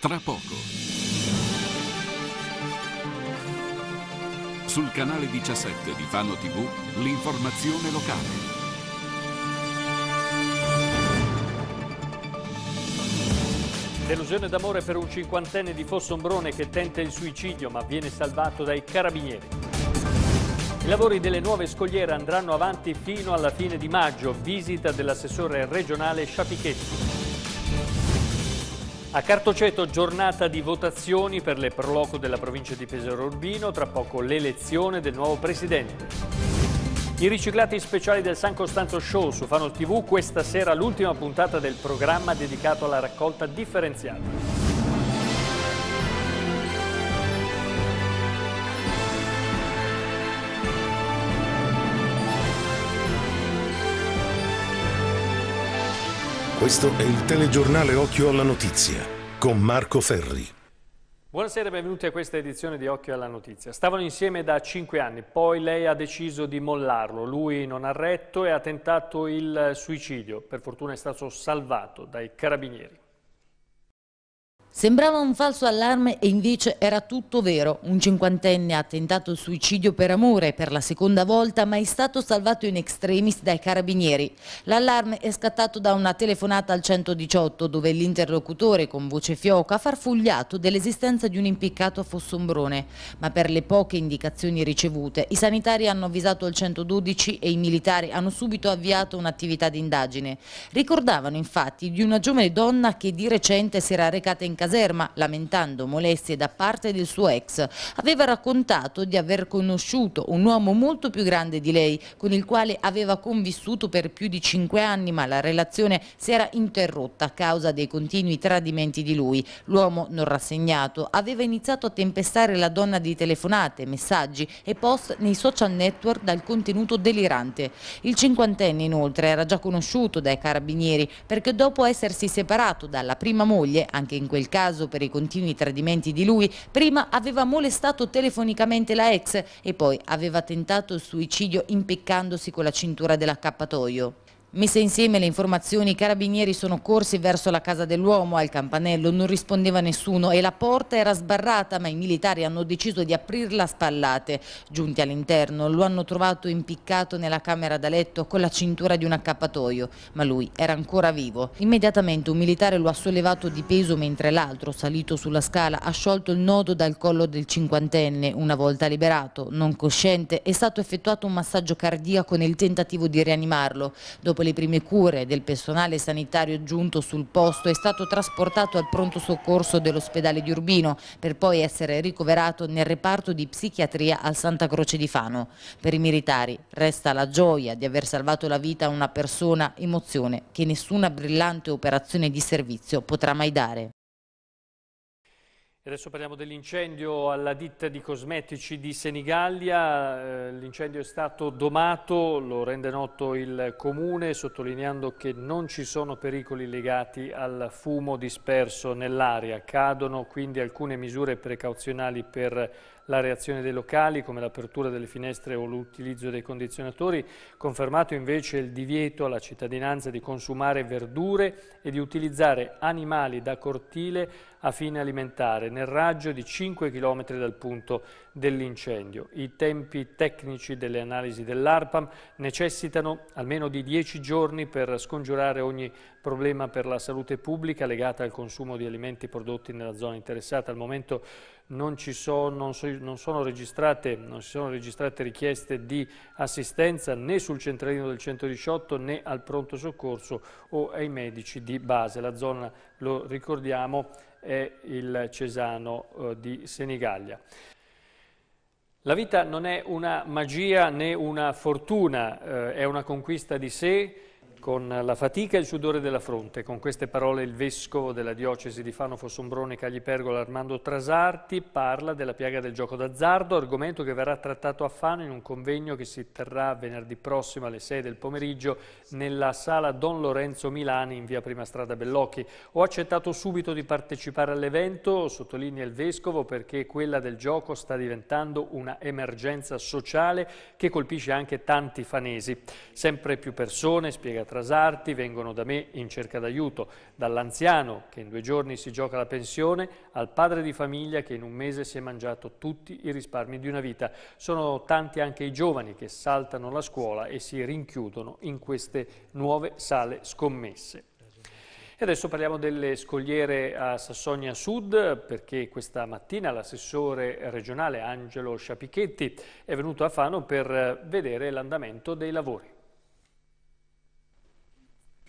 tra poco. Sul canale 17 di Fano TV, l'informazione locale. Delusione d'amore per un cinquantenne di Fossombrone che tenta il suicidio ma viene salvato dai carabinieri. I lavori delle nuove scogliere andranno avanti fino alla fine di maggio, visita dell'assessore regionale Sciapichetti. A Cartoceto giornata di votazioni per le proloco della provincia di Pesaro Urbino, tra poco l'elezione del nuovo presidente. I riciclati speciali del San Costanzo Show su Fano TV, questa sera l'ultima puntata del programma dedicato alla raccolta differenziata. Questo è il telegiornale Occhio alla Notizia con Marco Ferri. Buonasera e benvenuti a questa edizione di Occhio alla Notizia. Stavano insieme da cinque anni, poi lei ha deciso di mollarlo, lui non ha retto e ha tentato il suicidio. Per fortuna è stato salvato dai carabinieri. Sembrava un falso allarme e invece era tutto vero. Un cinquantenne ha tentato il suicidio per amore per la seconda volta ma è stato salvato in extremis dai carabinieri. L'allarme è scattato da una telefonata al 118 dove l'interlocutore con voce fioca ha farfugliato dell'esistenza di un impiccato a Fossombrone. Ma per le poche indicazioni ricevute i sanitari hanno avvisato il 112 e i militari hanno subito avviato un'attività di indagine. Ricordavano infatti di una giovane donna che di recente si era recata in casa caserma, lamentando molestie da parte del suo ex, aveva raccontato di aver conosciuto un uomo molto più grande di lei, con il quale aveva convissuto per più di cinque anni, ma la relazione si era interrotta a causa dei continui tradimenti di lui. L'uomo non rassegnato aveva iniziato a tempestare la donna di telefonate, messaggi e post nei social network dal contenuto delirante. Il cinquantenne inoltre era già conosciuto dai carabinieri perché dopo essersi separato dalla prima moglie, anche in quel caso per i continui tradimenti di lui, prima aveva molestato telefonicamente la ex e poi aveva tentato suicidio impiccandosi con la cintura dell'accappatoio. Messe insieme le informazioni, i carabinieri sono corsi verso la casa dell'uomo, al campanello non rispondeva nessuno e la porta era sbarrata ma i militari hanno deciso di aprirla a spallate. Giunti all'interno lo hanno trovato impiccato nella camera da letto con la cintura di un accappatoio, ma lui era ancora vivo. Immediatamente un militare lo ha sollevato di peso mentre l'altro, salito sulla scala, ha sciolto il nodo dal collo del cinquantenne. Una volta liberato, non cosciente, è stato effettuato un massaggio cardiaco nel tentativo di rianimarlo. Dopo Dopo le prime cure del personale sanitario giunto sul posto è stato trasportato al pronto soccorso dell'ospedale di Urbino per poi essere ricoverato nel reparto di psichiatria al Santa Croce di Fano. Per i militari resta la gioia di aver salvato la vita a una persona, emozione che nessuna brillante operazione di servizio potrà mai dare. Adesso parliamo dell'incendio alla ditta di cosmetici di Senigallia, eh, l'incendio è stato domato, lo rende noto il comune sottolineando che non ci sono pericoli legati al fumo disperso nell'aria, cadono quindi alcune misure precauzionali per la reazione dei locali come l'apertura delle finestre o l'utilizzo dei condizionatori, confermato invece il divieto alla cittadinanza di consumare verdure e di utilizzare animali da cortile a fine alimentare nel raggio di 5 km dal punto dell'incendio. I tempi tecnici delle analisi dell'ARPAM necessitano almeno di 10 giorni per scongiurare ogni problema per la salute pubblica legata al consumo di alimenti prodotti nella zona interessata. Al momento non, sono, non, so, non, sono non si sono registrate richieste di assistenza né sul centralino del 118 né al pronto soccorso o ai medici di base. La zona, lo ricordiamo, è il Cesano eh, di Senigallia. La vita non è una magia né una fortuna, eh, è una conquista di sé, con la fatica e il sudore della fronte. Con queste parole il vescovo della diocesi di Fano Fossombrone Caglipergola Armando Trasarti parla della piaga del gioco d'azzardo, argomento che verrà trattato a Fano in un convegno che si terrà venerdì prossimo alle 6 del pomeriggio nella sala Don Lorenzo Milani in via Prima Strada Bellocchi. Ho accettato subito di partecipare all'evento, sottolinea il vescovo, perché quella del gioco sta diventando una emergenza sociale che colpisce anche tanti fanesi. Sempre più persone, spiegate Trasarti vengono da me in cerca d'aiuto, dall'anziano che in due giorni si gioca la pensione, al padre di famiglia che in un mese si è mangiato tutti i risparmi di una vita. Sono tanti anche i giovani che saltano la scuola e si rinchiudono in queste nuove sale scommesse. E adesso parliamo delle scogliere a Sassonia Sud perché questa mattina l'assessore regionale Angelo Sciapichetti è venuto a Fano per vedere l'andamento dei lavori.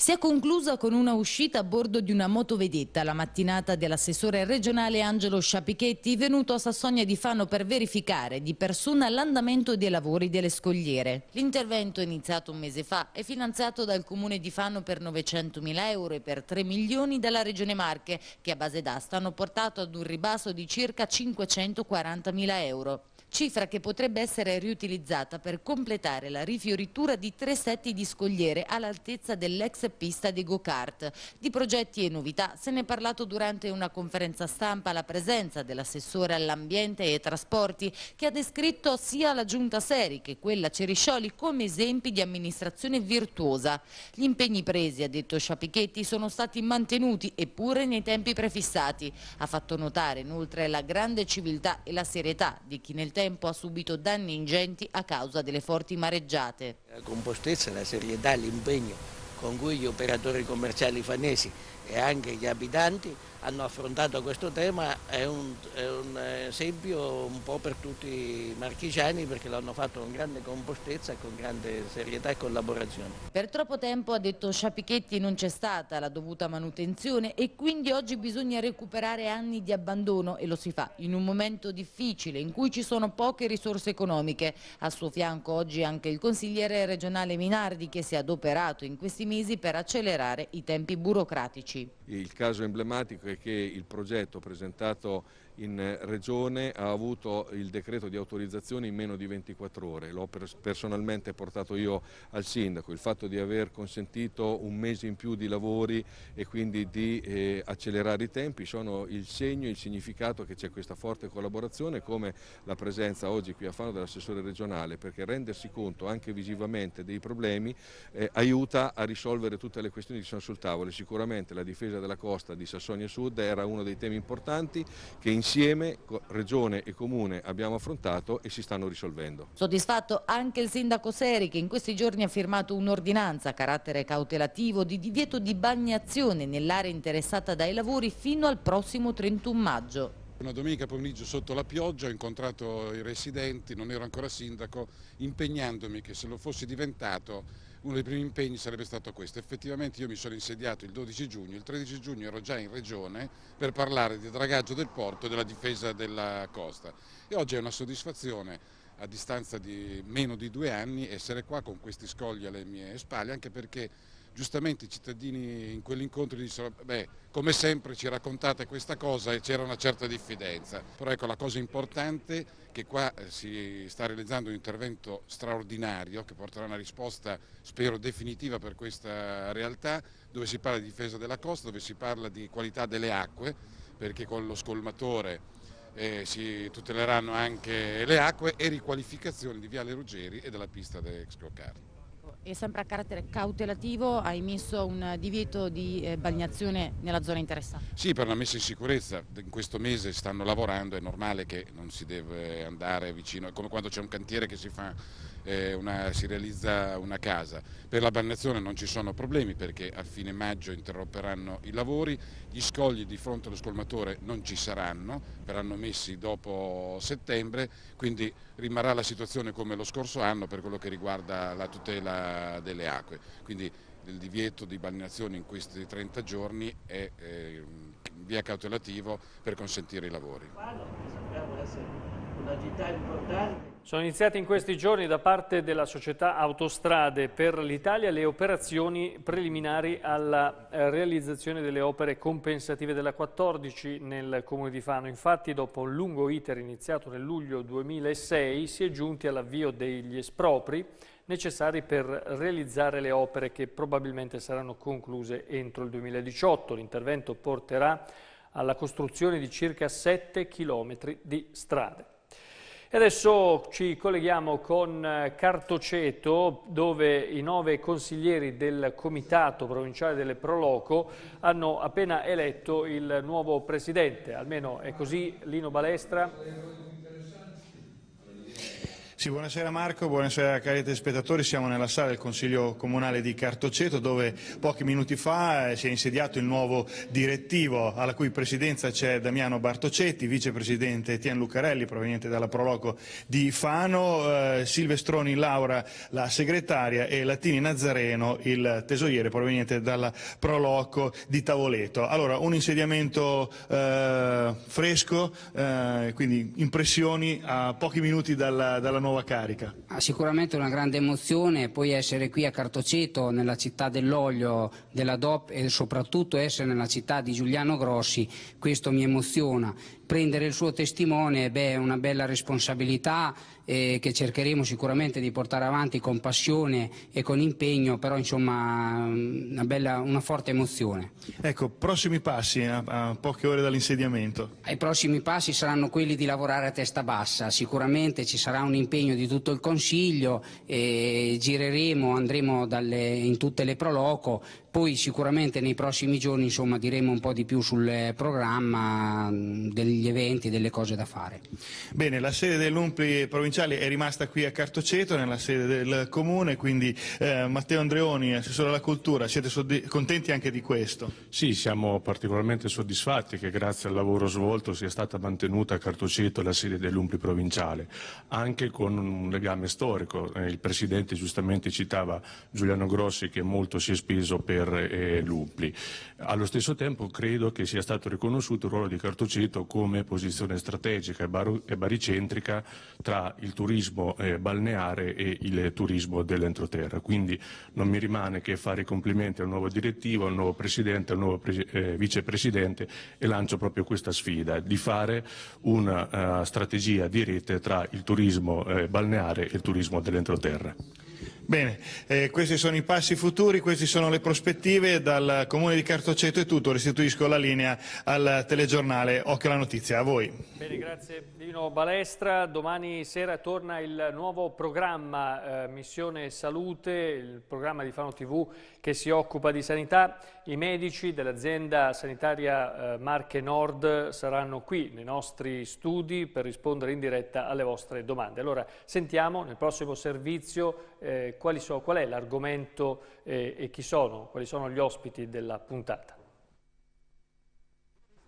Si è conclusa con una uscita a bordo di una motovedetta la mattinata dell'assessore regionale Angelo Sciapichetti venuto a Sassonia di Fano per verificare di persona l'andamento dei lavori delle scogliere. L'intervento iniziato un mese fa è finanziato dal comune di Fano per 900 mila euro e per 3 milioni dalla regione Marche che a base d'asta hanno portato ad un ribasso di circa 540 mila euro cifra che potrebbe essere riutilizzata per completare la rifioritura di tre setti di scogliere all'altezza dell'ex pista di go-kart. Di progetti e novità se ne è parlato durante una conferenza stampa alla presenza dell'assessore all'ambiente e trasporti che ha descritto sia la giunta Seri che quella Ceriscioli come esempi di amministrazione virtuosa. Gli impegni presi, ha detto Sciapichetti, sono stati mantenuti eppure nei tempi prefissati. Ha fatto notare inoltre la grande civiltà e la serietà di chi nel tempo tempo ha subito danni ingenti a causa delle forti mareggiate. La compostezza, la serietà, l'impegno con cui gli operatori commerciali fanesi e anche gli abitanti hanno affrontato questo tema, è un, è un esempio un po' per tutti i marchigiani perché l'hanno fatto con grande compostezza, con grande serietà e collaborazione. Per troppo tempo, ha detto Sciapichetti, non c'è stata la dovuta manutenzione e quindi oggi bisogna recuperare anni di abbandono e lo si fa in un momento difficile in cui ci sono poche risorse economiche. A suo fianco oggi anche il consigliere regionale Minardi che si è adoperato in questi mesi per accelerare i tempi burocratici. Il caso emblematico è che il progetto presentato in Regione ha avuto il decreto di autorizzazione in meno di 24 ore, l'ho personalmente portato io al Sindaco, il fatto di aver consentito un mese in più di lavori e quindi di eh, accelerare i tempi sono il segno, il significato che c'è questa forte collaborazione come la presenza oggi qui a Fano dell'assessore regionale perché rendersi conto anche visivamente dei problemi eh, aiuta a risolvere tutte le questioni che sono sul tavolo e sicuramente la difesa della costa di Sassonia Sud era uno dei temi importanti che insieme insieme Regione e Comune abbiamo affrontato e si stanno risolvendo. Soddisfatto anche il sindaco Seri che in questi giorni ha firmato un'ordinanza a carattere cautelativo di divieto di bagnazione nell'area interessata dai lavori fino al prossimo 31 maggio. Una domenica pomeriggio sotto la pioggia ho incontrato i residenti, non ero ancora sindaco, impegnandomi che se lo fossi diventato uno dei primi impegni sarebbe stato questo. Effettivamente io mi sono insediato il 12 giugno, il 13 giugno ero già in regione per parlare di dragaggio del porto e della difesa della costa e oggi è una soddisfazione a distanza di meno di due anni essere qua con questi scogli alle mie spalle anche perché giustamente i cittadini in quell'incontro dissero beh, come sempre ci raccontate questa cosa e c'era una certa diffidenza, però ecco la cosa importante è che qua eh, si sta realizzando un intervento straordinario che porterà una risposta spero definitiva per questa realtà dove si parla di difesa della costa, dove si parla di qualità delle acque perché con lo scolmatore eh, si tuteleranno anche le acque e riqualificazione di Viale Ruggeri e della pista dell'ex Clocardi e sempre a carattere cautelativo hai messo un divieto di eh, bagnazione nella zona interessata. Sì, per la messa in sicurezza, in questo mese stanno lavorando, è normale che non si deve andare vicino, è come quando c'è un cantiere che si fa eh, una, si realizza una casa. Per la Bannazione non ci sono problemi perché a fine maggio interromperanno i lavori, gli scogli di fronte allo scolmatore non ci saranno, verranno messi dopo settembre, quindi rimarrà la situazione come lo scorso anno per quello che riguarda la tutela delle acque. Quindi il divieto di balneazione in questi 30 giorni è eh, via cautelativo per consentire i lavori. Quando sappiamo essere una città importante sono iniziate in questi giorni da parte della società Autostrade per l'Italia le operazioni preliminari alla eh, realizzazione delle opere compensative della 14 nel comune di Fano. Infatti dopo un lungo iter iniziato nel luglio 2006 si è giunti all'avvio degli espropri necessari per realizzare le opere che probabilmente saranno concluse entro il 2018. L'intervento porterà alla costruzione di circa 7 chilometri di strade. E adesso ci colleghiamo con eh, Cartoceto dove i nove consiglieri del Comitato Provinciale delle Proloco hanno appena eletto il nuovo presidente, almeno è così Lino Balestra. Sì, buonasera Marco, buonasera cari telespettatori, siamo nella sala del Consiglio Comunale di Cartoceto dove pochi minuti fa eh, si è insediato il nuovo direttivo alla cui presidenza c'è Damiano Bartocetti, vicepresidente Tien Lucarelli proveniente dalla Proloco di Fano, eh, Silvestroni Laura la segretaria e Latini Nazareno il tesoriere proveniente dalla Proloco di Tavoleto. Allora, un insediamento eh, fresco, eh, quindi impressioni a pochi minuti dalla, dalla nuova nuova carica? Ah, sicuramente una grande emozione, poi essere qui a Cartoceto, nella città dell'olio, della DOP e soprattutto essere nella città di Giuliano Grossi, questo mi emoziona prendere il suo testimone è una bella responsabilità eh, che cercheremo sicuramente di portare avanti con passione e con impegno, però insomma mm, una, bella, una forte emozione. Ecco, prossimi passi a, a poche ore dall'insediamento? I prossimi passi saranno quelli di lavorare a testa bassa, sicuramente ci sarà un impegno di tutto il Consiglio, eh, gireremo, andremo dalle, in tutte le proloco, poi sicuramente nei prossimi giorni insomma, diremo un po' di più sul programma mm, del degli eventi, delle cose da fare. Bene, la sede dell'Umpli provinciale è rimasta qui a Cartoceto, nella sede del comune, quindi eh, Matteo Andreoni, assessore alla cultura, siete contenti anche di questo? Sì, siamo particolarmente soddisfatti che grazie al lavoro svolto sia stata mantenuta a Cartoceto la sede dell'Umpli provinciale, anche con un legame storico. Eh, il Presidente giustamente citava Giuliano Grossi che molto si è speso per eh, l'Umpli. Allo stesso tempo credo che sia stato riconosciuto il ruolo di Cartoceto come come posizione strategica e baricentrica tra il turismo eh, balneare e il turismo dell'entroterra. Quindi non mi rimane che fare i complimenti al nuovo direttivo, al nuovo Presidente, al nuovo eh, Vicepresidente e lancio proprio questa sfida di fare una eh, strategia di rete tra il turismo balneare e il turismo dell'entroterra. Bene, eh, questi sono i passi futuri, queste sono le prospettive. Dal Comune di Cartoceto è tutto, restituisco la linea al telegiornale Occhio alla Notizia, a voi. Bene, grazie Dino Balestra. Domani sera torna il nuovo programma eh, Missione Salute, il programma di Fano TV che si occupa di sanità i medici dell'azienda sanitaria eh, Marche Nord saranno qui nei nostri studi per rispondere in diretta alle vostre domande. Allora sentiamo nel prossimo servizio eh, so, qual è l'argomento eh, e chi sono, quali sono gli ospiti della puntata.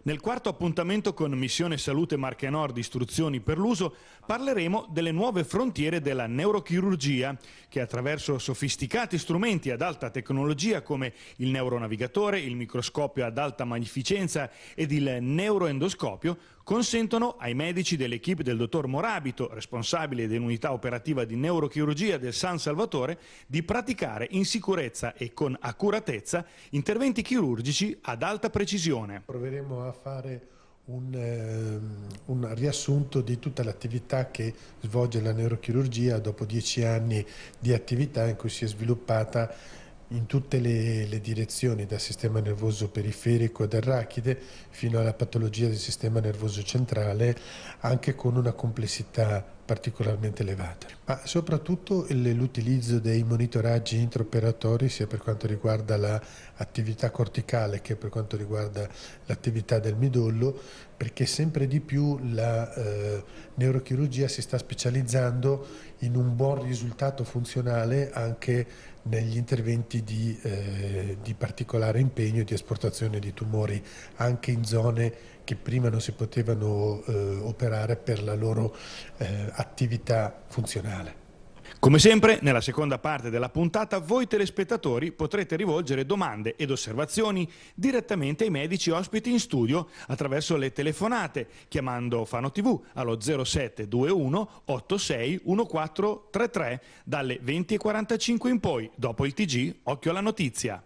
Nel quarto appuntamento con Missione Salute Marche Nord Istruzioni per l'uso parleremo delle nuove frontiere della neurochirurgia che attraverso sofisticati strumenti ad alta tecnologia come il neuronavigatore, il microscopio ad alta magnificenza ed il neuroendoscopio consentono ai medici dell'equipe del dottor Morabito, responsabile dell'unità operativa di neurochirurgia del San Salvatore, di praticare in sicurezza e con accuratezza interventi chirurgici ad alta precisione. Proveremo a fare un, um, un, riassunto di tutta l'attività che svolge la neurochirurgia dopo dieci anni di attività in cui si è sviluppata in tutte le, le direzioni, dal sistema nervoso periferico ed arachide fino alla patologia del sistema nervoso centrale, anche con una complessità particolarmente elevata. Ma soprattutto l'utilizzo dei monitoraggi intraoperatori sia per quanto riguarda l'attività corticale che per quanto riguarda l'attività del midollo, perché sempre di più la eh, neurochirurgia si sta specializzando in un buon risultato funzionale anche negli interventi di, eh, di, particolare impegno di esportazione di tumori anche in zone che prima non si potevano eh, operare per la loro eh, attività funzionale. Come sempre, nella seconda parte della puntata, voi telespettatori potrete rivolgere domande ed osservazioni direttamente ai medici ospiti in studio attraverso le telefonate, chiamando Fano TV allo 0721 86 1433 dalle 20.45 in poi, dopo il TG, occhio alla notizia.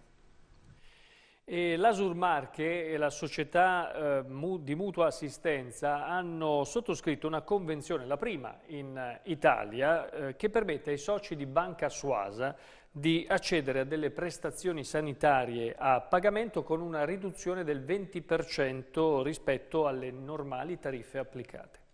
E L'Asur Marche e la società eh, di mutua assistenza hanno sottoscritto una convenzione, la prima in eh, Italia, eh, che permette ai soci di Banca Suasa di accedere a delle prestazioni sanitarie a pagamento con una riduzione del 20% rispetto alle normali tariffe applicate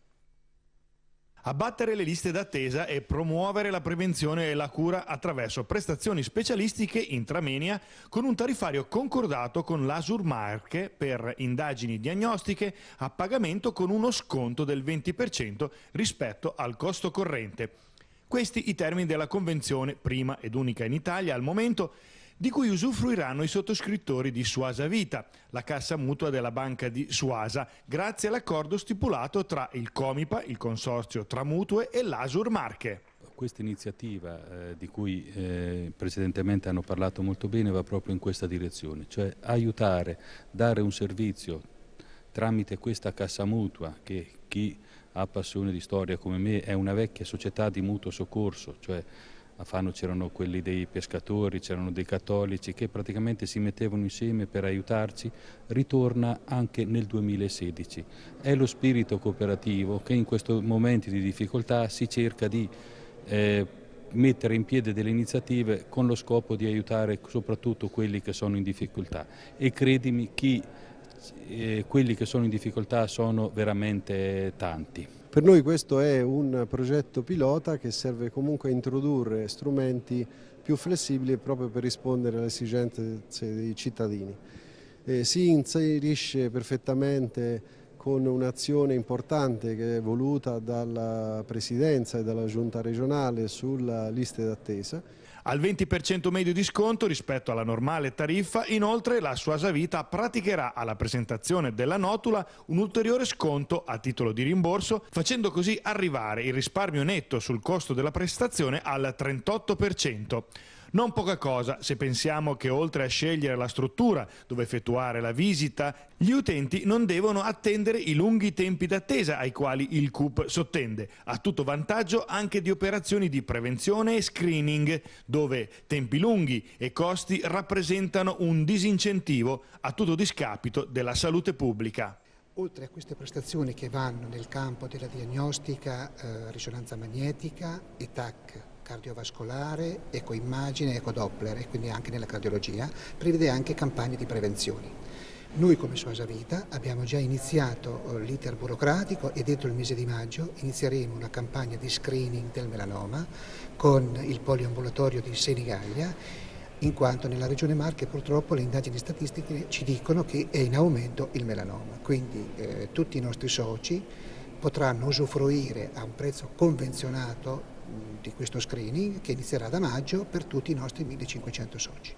abbattere le liste d'attesa e promuovere la prevenzione e la cura attraverso prestazioni specialistiche in intramenia con un tarifario concordato con l'Asur Marche per indagini diagnostiche a pagamento con uno sconto del 20% rispetto al costo corrente. Questi i termini della convenzione, prima ed unica in Italia al momento, di cui usufruiranno i sottoscrittori di Suasa Vita, la cassa mutua della banca di Suasa, grazie all'accordo stipulato tra il Comipa, il consorzio Tramutue e l'Asur Marche. Questa iniziativa eh, di cui eh, precedentemente hanno parlato molto bene va proprio in questa direzione, cioè aiutare, dare un servizio tramite questa cassa mutua che chi ha passione di storia come me è una vecchia società di mutuo soccorso, cioè a Fano c'erano quelli dei pescatori, c'erano dei cattolici che praticamente si mettevano insieme per aiutarci, ritorna anche nel 2016. È lo spirito cooperativo che in questi momenti di difficoltà si cerca di eh, mettere in piedi delle iniziative con lo scopo di aiutare soprattutto quelli che sono in difficoltà e credimi chi, eh, quelli che sono in difficoltà sono veramente tanti. Per noi questo è un progetto pilota che serve comunque a introdurre strumenti più flessibili proprio per rispondere alle esigenze dei cittadini. Eh, si inserisce perfettamente con un'azione importante che è voluta dalla Presidenza e dalla Giunta regionale sulla lista d'attesa. Al 20% medio di sconto rispetto alla normale tariffa, inoltre la Suasa Vita praticherà alla presentazione della notula un ulteriore sconto a titolo di rimborso, facendo così arrivare il risparmio netto sul costo della prestazione al 38%. Non poca cosa se pensiamo che oltre a scegliere la struttura dove effettuare la visita, gli utenti non devono attendere i lunghi tempi d'attesa ai quali il CUP sottende, a tutto vantaggio anche di operazioni di prevenzione e screening, dove tempi lunghi e costi rappresentano un disincentivo a tutto discapito della salute pubblica. Oltre a queste prestazioni che vanno nel campo della diagnostica, eh, risonanza magnetica e TAC, cardiovascolare, ecoimmagine, ecodoppler e quindi anche nella cardiologia, prevede anche campagne di prevenzione. Noi come Soasa Vita abbiamo già iniziato eh, l'iter burocratico e dentro il mese di maggio inizieremo una campagna di screening del melanoma con il poliambulatorio di Senigallia in quanto nella regione Marche purtroppo le indagini statistiche ci dicono che è in aumento il melanoma, quindi eh, tutti i nostri soci potranno usufruire a un prezzo convenzionato di questo screening che inizierà da maggio per tutti i nostri 1500 soci.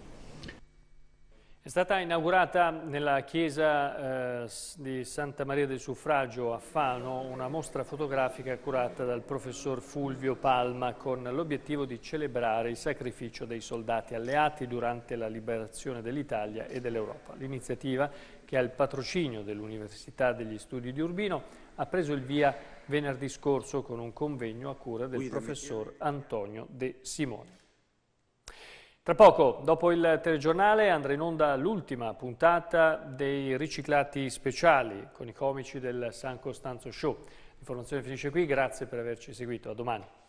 È stata inaugurata nella chiesa eh, di Santa Maria del Suffragio a Fano una mostra fotografica curata dal professor Fulvio Palma con l'obiettivo di celebrare il sacrificio dei soldati alleati durante la liberazione dell'Italia e dell'Europa. L'iniziativa, che ha il patrocinio dell'Università degli Studi di Urbino, ha preso il via venerdì scorso con un convegno a cura del professor Antonio De Simone. Tra poco, dopo il telegiornale, andrà in onda l'ultima puntata dei riciclati speciali con i comici del San Costanzo Show. L'informazione finisce qui, grazie per averci seguito, a domani.